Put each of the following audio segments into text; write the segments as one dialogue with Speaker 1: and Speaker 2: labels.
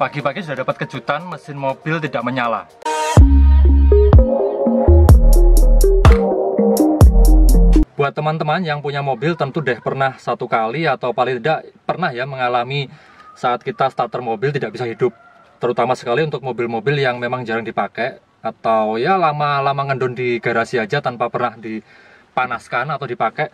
Speaker 1: Pagi-pagi sudah dapat kejutan mesin mobil tidak menyala. Buat teman-teman yang punya mobil tentu deh pernah satu kali atau paling tidak pernah ya mengalami saat kita starter mobil tidak bisa hidup. Terutama sekali untuk mobil-mobil yang memang jarang dipakai atau ya lama-lama ngendon di garasi aja tanpa pernah dipanaskan atau dipakai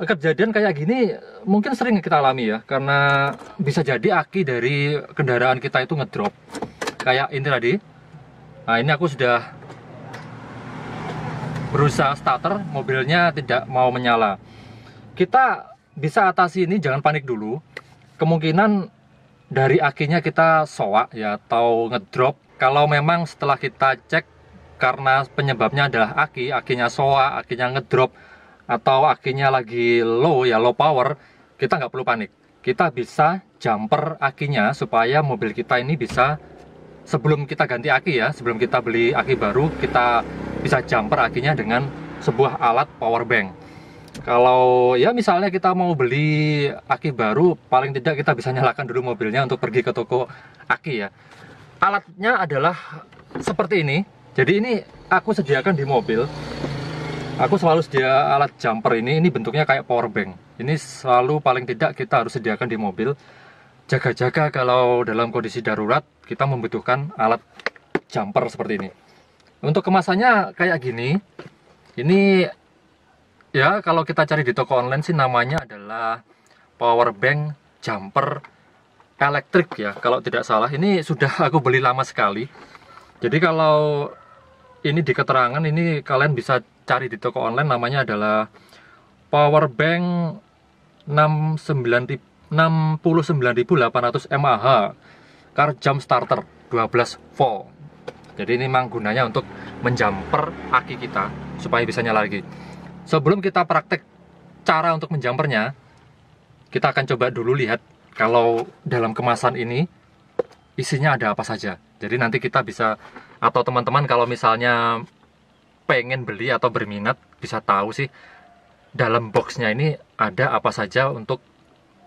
Speaker 1: kejadian kayak gini mungkin sering kita alami ya karena bisa jadi aki dari kendaraan kita itu ngedrop kayak ini tadi nah ini aku sudah berusaha starter mobilnya tidak mau menyala kita bisa atasi ini jangan panik dulu kemungkinan dari akinya kita soak ya atau ngedrop kalau memang setelah kita cek karena penyebabnya adalah aki, akinya soak, akinya ngedrop, atau akinya lagi low ya low power kita nggak perlu panik kita bisa jumper akinya supaya mobil kita ini bisa sebelum kita ganti aki ya sebelum kita beli aki baru kita bisa jumper akinya dengan sebuah alat power bank kalau ya misalnya kita mau beli aki baru paling tidak kita bisa nyalakan dulu mobilnya untuk pergi ke toko aki ya alatnya adalah seperti ini jadi ini aku sediakan di mobil Aku selalu sedia alat jumper ini, ini bentuknya kayak power bank. Ini selalu paling tidak kita harus sediakan di mobil. Jaga-jaga kalau dalam kondisi darurat kita membutuhkan alat jumper seperti ini. Untuk kemasannya kayak gini. Ini ya kalau kita cari di toko online sih namanya adalah power bank jumper elektrik ya kalau tidak salah. Ini sudah aku beli lama sekali. Jadi kalau ini di keterangan ini kalian bisa cari di toko online namanya adalah power bank 69.800 mAh car jump starter 12 volt jadi ini memang gunanya untuk menjumper aki kita supaya bisa nyala lagi sebelum kita praktek cara untuk menjumpernya kita akan coba dulu lihat kalau dalam kemasan ini isinya ada apa saja jadi nanti kita bisa atau teman-teman kalau misalnya pengen beli atau berminat bisa tahu sih dalam boxnya ini ada apa saja untuk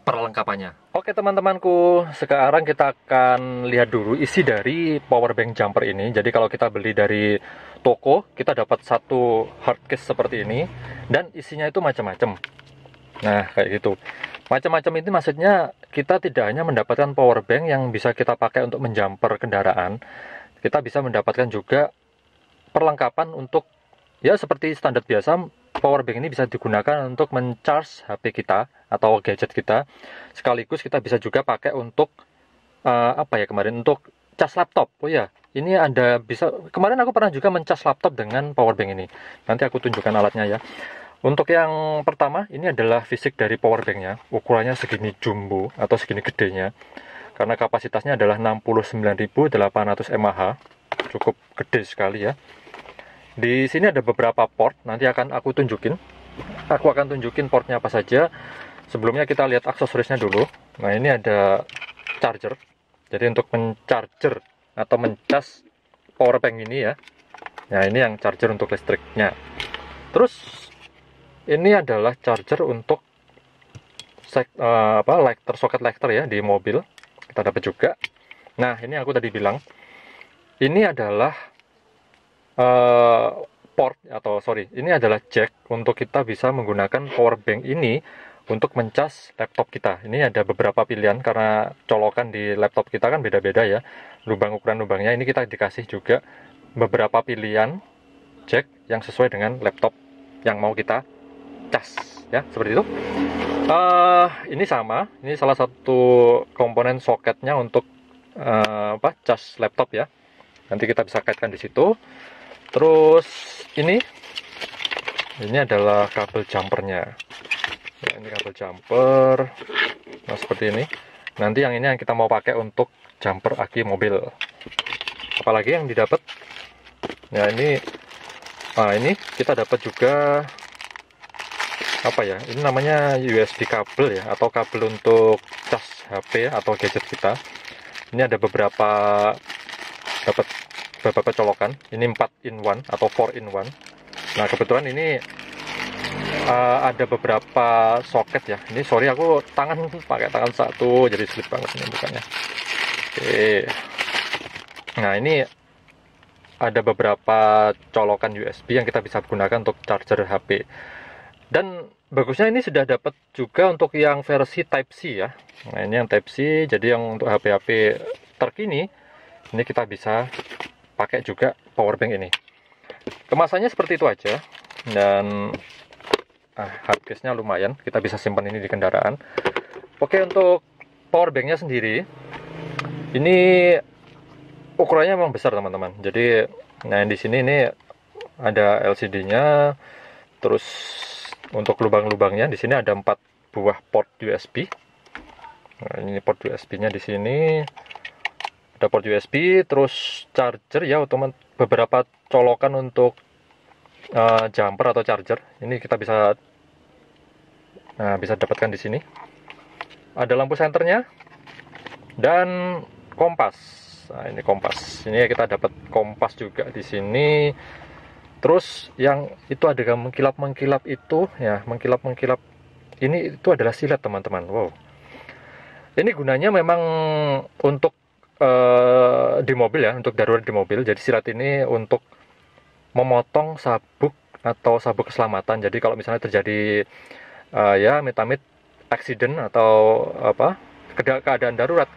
Speaker 1: perlengkapannya. Oke teman-temanku, sekarang kita akan lihat dulu isi dari power bank jumper ini. Jadi kalau kita beli dari toko, kita dapat satu hard case seperti ini dan isinya itu macam-macam. Nah, kayak gitu. Macam-macam ini maksudnya kita tidak hanya mendapatkan power bank yang bisa kita pakai untuk menjumper kendaraan, kita bisa mendapatkan juga perlengkapan untuk ya seperti standar biasa power bank ini bisa digunakan untuk mencharge HP kita atau gadget kita sekaligus kita bisa juga pakai untuk uh, apa ya kemarin untuk cas laptop oh ya ini ada bisa kemarin aku pernah juga mencas laptop dengan power bank ini nanti aku tunjukkan alatnya ya untuk yang pertama ini adalah fisik dari power banknya ukurannya segini jumbo atau segini gedenya karena kapasitasnya adalah 69.800 mAh cukup gede sekali ya di sini ada beberapa port, nanti akan aku tunjukin. Aku akan tunjukin portnya apa saja. Sebelumnya kita lihat aksesorisnya dulu. Nah, ini ada charger. Jadi untuk mencharger atau mencas power bank ini ya. Nah, ini yang charger untuk listriknya. Terus ini adalah charger untuk sek, uh, apa lighter soket lighter ya di mobil. Kita dapat juga. Nah, ini aku tadi bilang ini adalah uh, port atau sorry ini adalah jack untuk kita bisa menggunakan power bank ini untuk mencas laptop kita. Ini ada beberapa pilihan karena colokan di laptop kita kan beda-beda ya. Lubang ukuran lubangnya ini kita dikasih juga beberapa pilihan jack yang sesuai dengan laptop yang mau kita cas ya seperti itu. Uh, ini sama, ini salah satu komponen soketnya untuk uh, apa cas laptop ya. Nanti kita bisa kaitkan di situ terus ini ini adalah kabel jumpernya ya, ini kabel jumper nah seperti ini nanti yang ini yang kita mau pakai untuk jumper aki mobil apalagi yang didapat ya ini nah ini kita dapat juga apa ya ini namanya USB kabel ya atau kabel untuk cas HP atau gadget kita ini ada beberapa dapat beberapa colokan ini 4 in 1 atau 4 in 1 nah kebetulan ini uh, ada beberapa soket ya ini sorry aku tangan pakai tangan satu jadi slip banget ini bukannya oke nah ini ada beberapa colokan USB yang kita bisa gunakan untuk charger HP dan bagusnya ini sudah dapat juga untuk yang versi Type C ya nah ini yang Type C jadi yang untuk HP-HP terkini ini kita bisa pakai juga power bank ini kemasannya seperti itu aja dan ah, lumayan kita bisa simpan ini di kendaraan oke untuk power banknya sendiri ini ukurannya memang besar teman-teman jadi nah di sini ini ada LCD nya terus untuk lubang-lubangnya di sini ada empat buah port USB nah, ini port USB nya di sini ada port USB terus charger ya teman beberapa colokan untuk uh, jumper atau charger ini kita bisa nah bisa dapatkan di sini ada lampu senternya dan kompas nah, ini kompas ini kita dapat kompas juga di sini terus yang itu ada mengkilap mengkilap itu ya mengkilap mengkilap ini itu adalah silat, teman-teman wow ini gunanya memang untuk Eh, di mobil ya untuk darurat di mobil jadi silat ini untuk memotong sabuk atau sabuk keselamatan jadi kalau misalnya terjadi uh, ya metamit accident atau apa keadaan darurat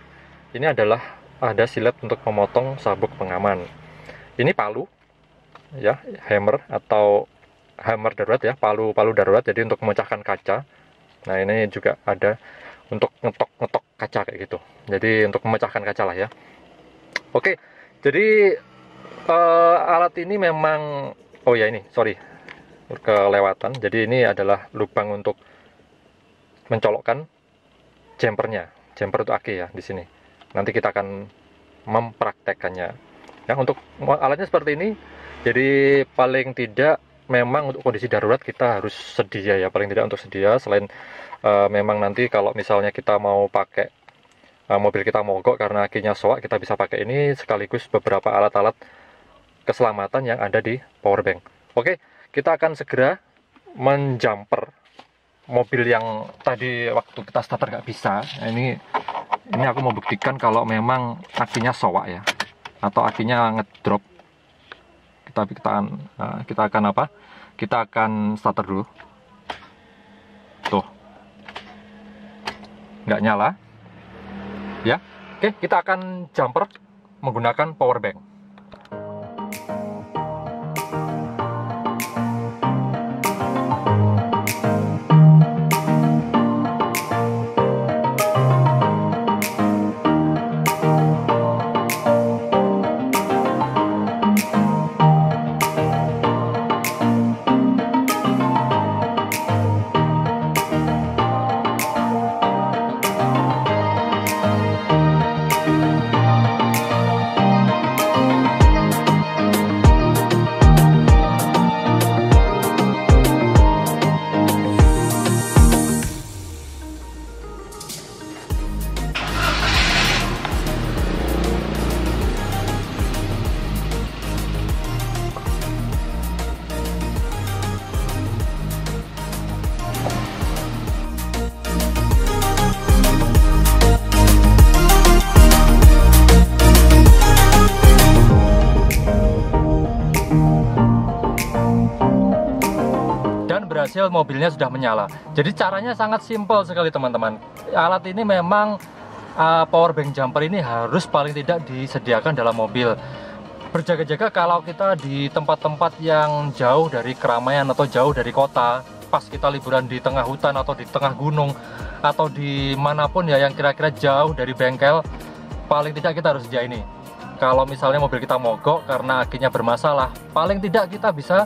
Speaker 1: ini adalah ada silat untuk memotong sabuk pengaman ini palu ya hammer atau hammer darurat ya palu palu darurat jadi untuk memecahkan kaca nah ini juga ada untuk ngetok ngetok kaca kayak gitu. Jadi untuk memecahkan kaca lah ya. Oke, jadi uh, alat ini memang oh ya ini sorry kelewatan. Jadi ini adalah lubang untuk mencolokkan jumpernya. Jumper itu aki ya di sini. Nanti kita akan mempraktekkannya. Yang untuk alatnya seperti ini. Jadi paling tidak memang untuk kondisi darurat kita harus sedia ya paling tidak untuk sedia selain uh, memang nanti kalau misalnya kita mau pakai uh, mobil kita mogok karena akinya soak kita bisa pakai ini sekaligus beberapa alat-alat keselamatan yang ada di powerbank oke kita akan segera menjumper mobil yang tadi waktu kita starter nggak bisa nah, ini ini aku mau buktikan kalau memang akinya soak ya atau akinya ngedrop tapi kita akan uh, kita akan apa? Kita akan starter dulu. Tuh. Nggak nyala. Ya. Oke, kita akan jumper menggunakan power bank. hasil mobilnya sudah menyala. Jadi caranya sangat simpel sekali teman-teman. Alat ini memang uh, power bank jumper ini harus paling tidak disediakan dalam mobil. Berjaga-jaga kalau kita di tempat-tempat yang jauh dari keramaian atau jauh dari kota, pas kita liburan di tengah hutan atau di tengah gunung atau di manapun ya yang kira-kira jauh dari bengkel, paling tidak kita harus sedia ini. Kalau misalnya mobil kita mogok karena akinya bermasalah, paling tidak kita bisa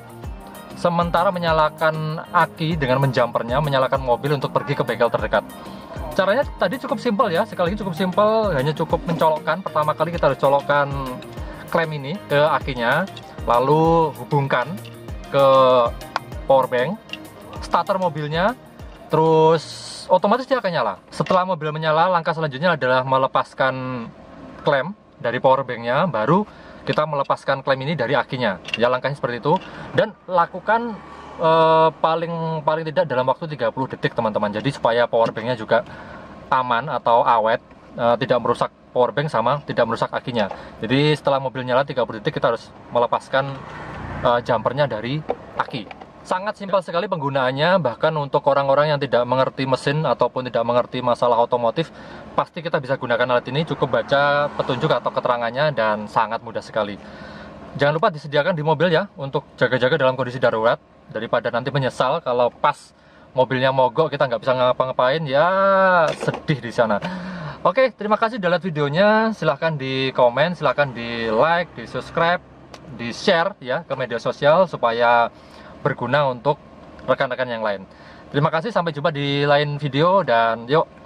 Speaker 1: sementara menyalakan aki dengan menjampernya, menyalakan mobil untuk pergi ke bengkel terdekat. Caranya tadi cukup simpel ya, sekali lagi cukup simpel, hanya cukup mencolokkan. Pertama kali kita harus colokkan klem ini ke akinya, lalu hubungkan ke power bank, starter mobilnya, terus otomatis dia akan nyala. Setelah mobil menyala, langkah selanjutnya adalah melepaskan klem dari power banknya, baru kita melepaskan klaim ini dari akinya. Ya langkahnya seperti itu dan lakukan e, paling paling tidak dalam waktu 30 detik teman-teman. Jadi supaya powerbanknya juga aman atau awet, e, tidak merusak powerbank sama tidak merusak akinya. Jadi setelah mobil nyala 30 detik kita harus melepaskan e, jumpernya dari aki sangat simpel sekali penggunaannya bahkan untuk orang-orang yang tidak mengerti mesin ataupun tidak mengerti masalah otomotif pasti kita bisa gunakan alat ini cukup baca petunjuk atau keterangannya dan sangat mudah sekali jangan lupa disediakan di mobil ya untuk jaga-jaga dalam kondisi darurat daripada nanti menyesal kalau pas mobilnya mogok kita nggak bisa ngapa-ngapain ya sedih di sana oke terima kasih sudah lihat videonya silahkan di komen silahkan di like di subscribe di share ya ke media sosial supaya berguna untuk rekan-rekan yang lain. Terima kasih, sampai jumpa di lain video dan yuk